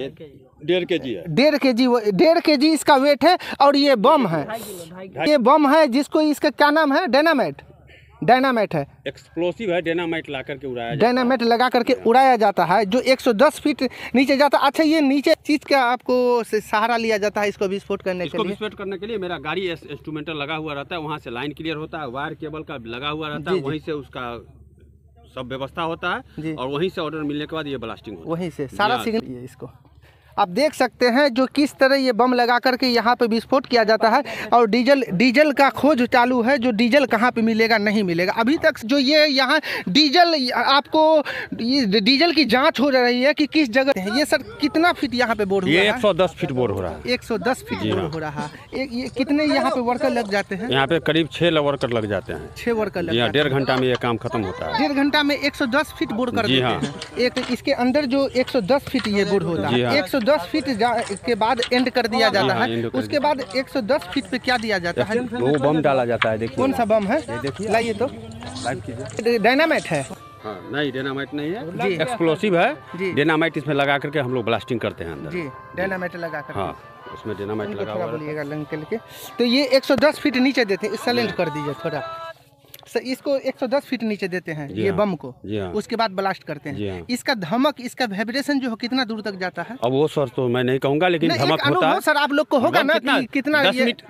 डेढ़ के जी है डेढ़ के जी डेढ़ के जी इसका वेट है और ये बम है ये बम है जिसको इसका क्या नाम है डेनामेट डायनामाइट है एक्सप्लोसिव है डायनामाइट ला करके उड़ाया डायनामाइट लगा करके उड़ाया जाता है जो 110 फीट नीचे जाता है अच्छा ये नीचे चीज का आपको सहारा लिया जाता है इसको विस्फोट करने इसको के लिए विस्फोट करने के लिए मेरा गाड़ी इंस्ट्रूमेंटल लगा हुआ रहता है वहाँ से लाइन क्लियर होता है वायर केबल का लगा हुआ रहता है वहीं से उसका सब व्यवस्था होता है और वहीं से ऑर्डर मिलने के बाद ये ब्लास्टिंग वहीं से सारा सिग्नल हाँ। इसको आप देख सकते हैं जो किस तरह ये बम लगा करके यहाँ पे विस्फोट किया जाता है और डीजल डीजल का खोज चालू है जो डीजल कहाँ पे मिलेगा नहीं मिलेगा अभी तक जो ये यहाँ डीजल आपको डीजल की जाँच हो रही है कि किस जगह है ये सर कितना फीट यहाँ पे बोर है एक सौ दस फीट बोर हो रहा है एक सौ दस फीट बोर हाँ। हो रहा है कितने यहाँ पे वर्कर लग जाते हैं यहाँ पे करीब छह वर्कर लग जाते हैं छह वर्कर लग हाँ, जाते डेढ़ घंटा में ये काम खत्म होता है डेढ़ घंटा में एक सौ दस फीट बोर कर देते हाँ। हैं एक इसके अंदर जो एक सौ दस फीट ये बोर होता है एक सौ 110 फीट के बाद एंड कर दिया हाँ, जाता है उसके बाद 110 फीट पे क्या दिया जाता है वो बम डाला जाता है देखिए कौन सा बम है लाइए तो डायनामाइट है हाँ, नहीं डेनामाइट नहीं है जी एक्सप्लोसिव है डेनामाइट इसमें लगा करके हम लोग ब्लास्टिंग करते हैं अंदर जी डेनामाइट लगा कर हाँ उसमें डेनामाइट लगा हुआ बोलिएगा लंग के लिए तो ये 110 फीट नीचे देते हैं इस सैलेंट कर दीजिए थोड़ा इसको 110 फीट नीचे देते हैं ये हाँ। बम को हाँ। उसके बाद ब्लास्ट करते हैं हाँ। इसका धमक इसका वाइब्रेशन जो कितना दूर तक जाता है अब वो सर तो मैं नहीं कहूंगा लेकिन धमक होता है सर आप लोग को होगा ना कितना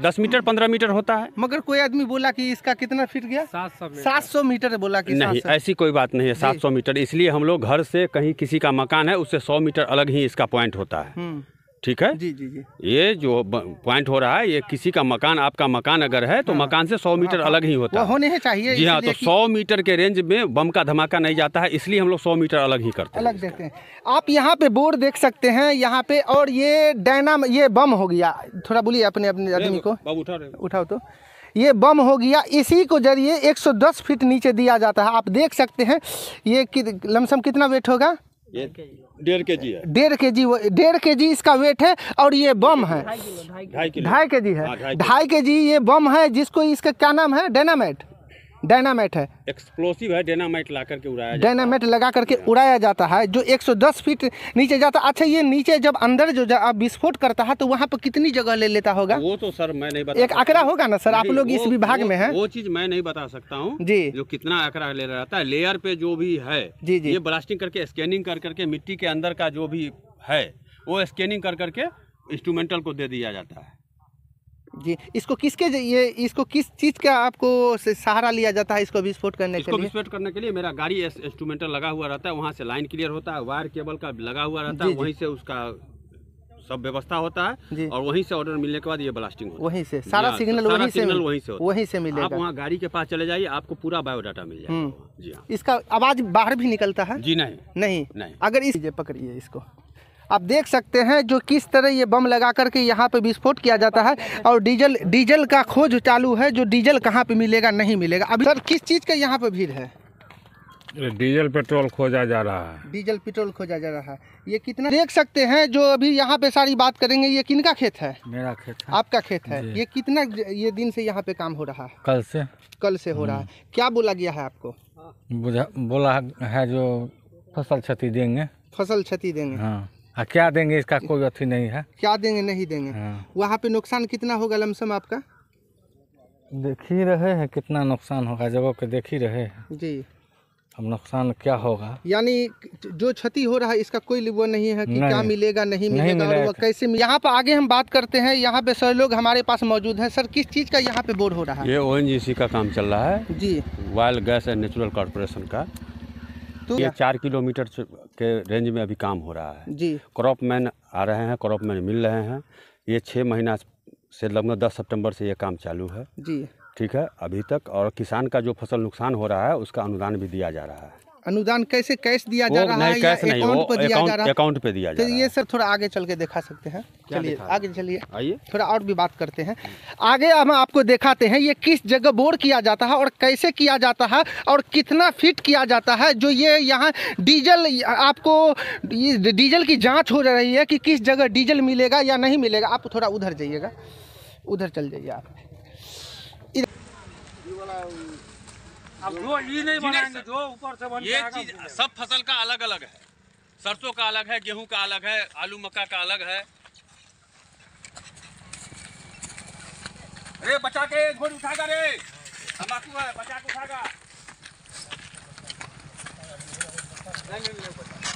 दस मीटर पंद्रह मीटर होता है मगर कोई आदमी बोला की इसका कितना फीट गया सात सौ मीटर बोला की नहीं ऐसी कोई बात नहीं है सात सौ मीटर इसलिए हम लोग घर से कहीं किसी का मकान है उससे सौ मीटर अलग ही इसका पॉइंट होता है हम्म। ठीक है जी जी जी ये जो पॉइंट हो रहा है ये किसी का मकान आपका मकान अगर है तो हाँ, मकान से 100 मीटर हाँ, हाँ, अलग ही होता है होने चाहिए जी हाँ तो 100 मीटर के रेंज में बम का धमाका नहीं जाता है इसलिए हम लोग 100 मीटर अलग ही करते अलग देते हैं आप यहाँ पे बोर्ड देख सकते हैं यहाँ पे और ये डायना ये बम हो गया थोड़ा बोलिए अपने अपने आदमी को उठाओ तो ये बम हो गया इसी को जरिए 110 फीट नीचे दिया जाता है आप देख सकते हैं ये लमसम कितना वेट होगा डेढ़ के जी डेढ़ के जी डेढ़ के जी इसका वेट है और ये बम है ढाई के जी है हाँ, ढाई के जी ये बम है जिसको इसका क्या नाम है डेनामेट डायनामाइट है एक्सप्लोसिव है डायनामाइट ला करके उड़ाया डायनामाइट लगा करके उड़ाया जाता है जो 110 फीट नीचे जाता है अच्छा ये नीचे जब अंदर जो विस्फोट करता है तो वहाँ पर कितनी जगह ले लेता होगा वो तो सर मैं नहीं बता एक आंकड़ा होगा ना सर आप लोग इस विभाग में है वो चीज मैं नहीं बता सकता हूँ जी जो कितना आंकड़ा ले रहा था लेयर पे जो भी है जी जी ये ब्लास्टिंग करके स्कैनिंग कर करके मिट्टी के अंदर का जो भी है वो स्कैनिंग कर करके इंस्ट्रूमेंटल को दे दिया जाता है जी इसको किसके ये इसको किस चीज़ का आपको सहारा लिया जाता है इसको विस्फोट करने इसको के लिए विस्फोट करने के लिए मेरा गाड़ी इंस्ट्रूमेंटल लगा हुआ रहता है वहाँ से लाइन क्लियर होता है वायर केबल का लगा हुआ रहता है वहीं से उसका सब व्यवस्था होता है और वहीं से ऑर्डर मिलने के बाद ये ब्लास्टिंग होता है वहीं से सारा तो सिग्नल वहीं से वहीं से वहीं से मिलेगा आप वहाँ गाड़ी के पास चले जाइए आपको पूरा बायोडाटा मिल जाएगा हम्म। जी हाँ इसका आवाज़ बाहर भी निकलता है जी नहीं नहीं नहीं अगर इस पकड़िए इसको आप देख सकते हैं जो किस तरह ये बम लगा करके यहाँ पे विस्फोट किया जाता है और डीजल डीजल का खोज चालू है जो डीजल कहाँ पे मिलेगा नहीं मिलेगा अभी सर किस चीज़ का यहाँ पे भीड़ है डीजल पेट्रोल खोजा जा रहा है डीजल पेट्रोल खोजा जा रहा है ये कितना देख सकते हैं जो अभी यहाँ पे सारी बात करेंगे ये किनका खेत है मेरा खेत है आपका खेत है ये कितना ये दिन से यहाँ पे काम हो रहा है कल से कल से हो रहा है हम्म। क्या बोला गया है आपको बोला है जो फसल क्षति देंगे फसल क्षति देंगे हाँ आ, हाँ, क्या देंगे इसका कोई अथी नहीं है क्या देंगे नहीं देंगे हाँ। वहाँ पे नुकसान कितना होगा लमसम आपका देख ही रहे हैं कितना नुकसान होगा जगह के देख ही रहे हैं जी अब नुकसान क्या होगा यानी जो क्षति हो रहा है इसका कोई वो नहीं है कि नहीं, क्या मिलेगा नहीं मिलेगा, नहीं और कैसे यहाँ पर आगे हम बात करते हैं यहाँ पे सर लोग हमारे पास मौजूद हैं सर किस चीज़ का यहाँ पे बोर हो रहा है ये ओ का काम चल रहा है जी wild gas and natural corporation का तो ये चार किलोमीटर के रेंज में अभी काम हो रहा है जी क्रॉप मैन आ रहे हैं क्रॉप मैन मिल रहे हैं ये छः महीना से लगभग दस सितंबर से ये काम चालू है जी ठीक है अभी तक और किसान का जो फसल नुकसान हो रहा है उसका अनुदान भी दिया जा रहा है अनुदान कैसे कैश दिया जा रहा है अकाउंट अकाउंट पे दिया जा तो रहा है ये सर थोड़ा आगे चल के दिखा सकते हैं चलिए आगे चलिए आइए थोड़ा और भी बात करते हैं आगे हम आपको दिखाते हैं ये किस जगह बोर किया जाता है और कैसे किया जाता है और कितना फिट किया जाता है जो ये यहाँ डीजल आपको डीजल की जाँच हो रही है कि किस जगह डीजल मिलेगा या नहीं मिलेगा आप थोड़ा उधर जाइएगा उधर चल जाइए आप इधर अब जो ये नहीं जो ऊपर से ये चीज सब फसल का अलग अलग है सरसों का अलग है गेहूं का अलग है आलू मक्का का अलग है अरे बचा के घोड़ उठागा रे तम्बाकू है बचा के उठागा